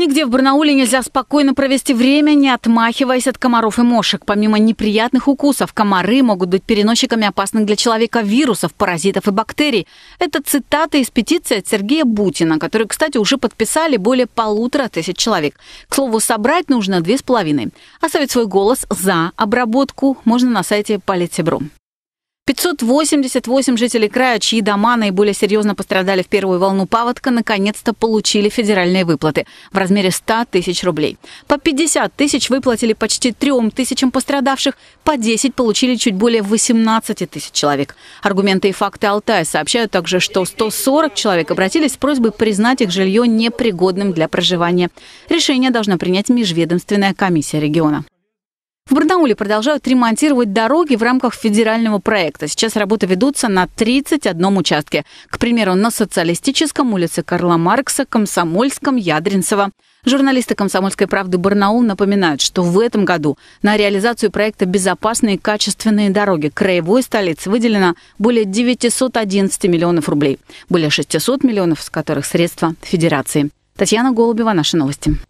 Нигде в Барнауле нельзя спокойно провести время, не отмахиваясь от комаров и мошек. Помимо неприятных укусов, комары могут быть переносчиками опасных для человека вирусов, паразитов и бактерий. Это цитата из петиции от Сергея Бутина, которую, кстати, уже подписали более полутора тысяч человек. К слову, собрать нужно две с половиной. А Оставить свой голос за обработку можно на сайте Политсебру. 588 жителей края, чьи дома наиболее серьезно пострадали в первую волну паводка, наконец-то получили федеральные выплаты в размере 100 тысяч рублей. По 50 тысяч выплатили почти 3 тысячам пострадавших, по 10 получили чуть более 18 тысяч человек. Аргументы и факты Алтая сообщают также, что 140 человек обратились с просьбой признать их жилье непригодным для проживания. Решение должна принять межведомственная комиссия региона. В Барнауле продолжают ремонтировать дороги в рамках федерального проекта. Сейчас работы ведутся на 31 участке. К примеру, на Социалистическом, улице Карла Маркса, Комсомольском, Ядринцево. Журналисты «Комсомольской правды» Барнаул напоминают, что в этом году на реализацию проекта «Безопасные и качественные дороги» краевой столицы выделено более 911 миллионов рублей. Более 600 миллионов, из которых средства Федерации. Татьяна Голубева, наши новости.